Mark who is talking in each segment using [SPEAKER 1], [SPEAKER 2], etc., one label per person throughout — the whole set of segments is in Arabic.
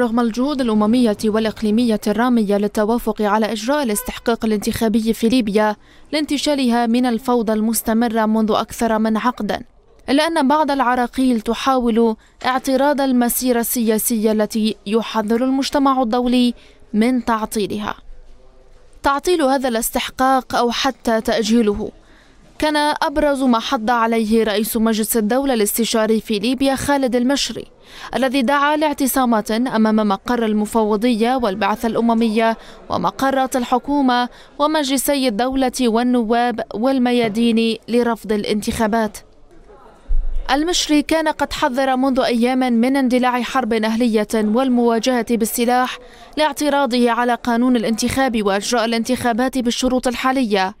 [SPEAKER 1] رغم الجهود الأممية والإقليمية الرامية للتوافق على إجراء الاستحقاق الانتخابي في ليبيا لانتشالها من الفوضى المستمرة منذ أكثر من عقد إلا أن بعض العراقيل تحاول اعتراض المسيرة السياسية التي يحذر المجتمع الدولي من تعطيلها تعطيل هذا الاستحقاق أو حتى تأجيله كان أبرز ما حض عليه رئيس مجلس الدولة الاستشاري في ليبيا خالد المشري الذي دعا لاعتصامات أمام مقر المفوضية والبعثة الأممية ومقرات الحكومة ومجلسي الدولة والنواب والميادين لرفض الانتخابات المشري كان قد حذر منذ أيام من اندلاع حرب أهلية والمواجهة بالسلاح لاعتراضه على قانون الانتخاب وإجراء الانتخابات بالشروط الحالية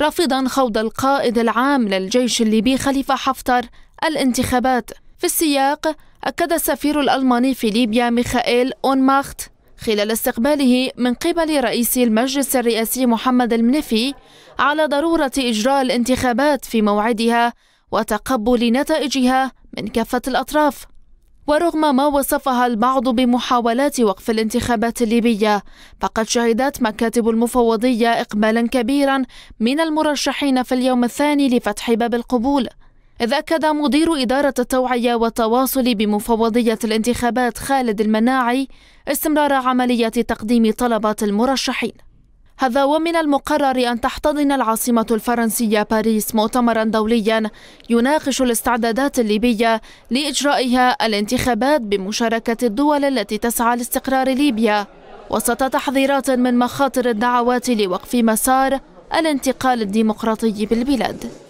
[SPEAKER 1] رافضا خوض القائد العام للجيش الليبي خليفة حفتر الانتخابات في السياق أكد السفير الألماني في ليبيا ميخائيل أونماخت خلال استقباله من قبل رئيس المجلس الرئاسي محمد المنفي على ضرورة إجراء الانتخابات في موعدها وتقبل نتائجها من كافة الأطراف ورغم ما وصفها البعض بمحاولات وقف الانتخابات الليبية فقد شهدت مكاتب المفوضية إقبالا كبيرا من المرشحين في اليوم الثاني لفتح باب القبول إذ أكد مدير إدارة التوعية والتواصل بمفوضية الانتخابات خالد المناعي استمرار عملية تقديم طلبات المرشحين هذا ومن المقرر أن تحتضن العاصمة الفرنسية باريس مؤتمرا دوليا يناقش الاستعدادات الليبية لإجرائها الانتخابات بمشاركة الدول التي تسعى لاستقرار ليبيا وسط تحذيرات من مخاطر الدعوات لوقف مسار الانتقال الديمقراطي بالبلاد